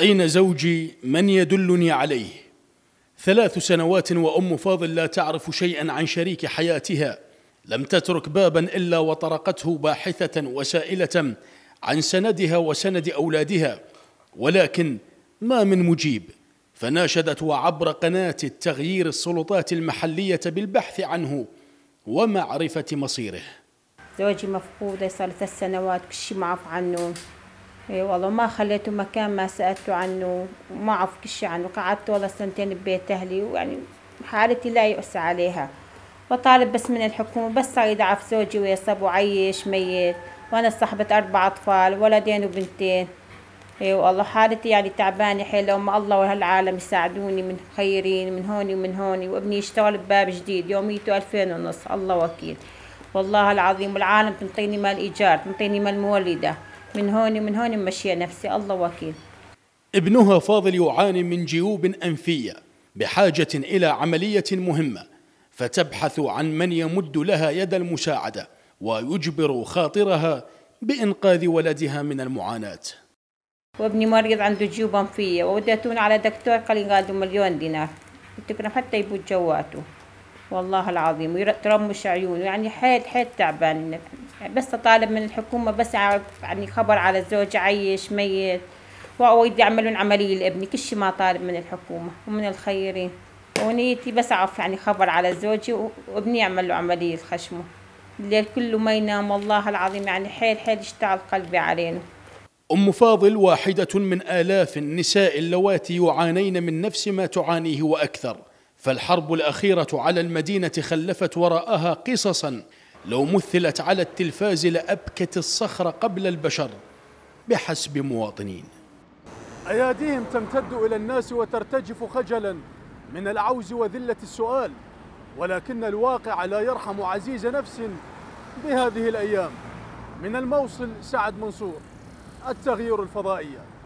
أين زوجي من يدلني عليه ثلاث سنوات وأم فاضل لا تعرف شيئا عن شريك حياتها لم تترك بابا إلا وطرقته باحثة وسائلة عن سندها وسند أولادها ولكن ما من مجيب فناشدت وعبر قناة التغيير السلطات المحلية بالبحث عنه ومعرفة مصيره زوجي مفقود صار ثلاث سنوات كل شيء معف عنه إيه والله ما خليته مكان ما سألته عنه وما أعرف كل شيء عنه قعدت والله سنتين ببيت أهلي ويعني حالتي لا يؤس عليها وطالب بس من الحكومة بس صار يدعف زوجي ويصب وعيش ميت وأنا صاحبة أربع أطفال ولدين وبنتين اي والله حالتي يعني تعبانة حيل ام الله وهالعالم يساعدوني من خيرين من هوني ومن هوني وابني يشتغل بباب جديد يوميته ألفين ونص الله وكيل والله العظيم والعالم تنطيني مال إيجار تنطيني مال مولدة من هون ومن هون ممشية نفسي الله وكيل ابنها فاضل يعاني من جيوب أنفية بحاجة إلى عملية مهمة فتبحث عن من يمد لها يد المساعدة ويجبر خاطرها بإنقاذ ولدها من المعاناة وابني مريض عنده جيوب أنفية ووديتونا على دكتور قال قال مليون دينار تكرم حتى يبوت جواته والله العظيم ويرمش عيونه يعني حيد حيد تعبان بس أطالب من الحكومة بس أعرف يعني خبر على الزوج عايش ميت وأريد يعملون عملية لابني كل شيء ما طالب من الحكومة ومن الخيرين ونيتي بس أعرف يعني خبر على زوجي وابني يعمل له عملية خشمه الليل كله ما ينام والله العظيم يعني حيل حيل اشتعل قلبي علينا أم فاضل واحدة من آلاف النساء اللواتي يعانين من نفس ما تعانيه وأكثر فالحرب الأخيرة على المدينة خلفت وراءها قصصاً لو مثلت على التلفاز لأبكت الصخرة قبل البشر بحسب مواطنين أياديهم تمتد إلى الناس وترتجف خجلا من العوز وذلة السؤال ولكن الواقع لا يرحم عزيز نفس بهذه الأيام من الموصل سعد منصور التغيير الفضائية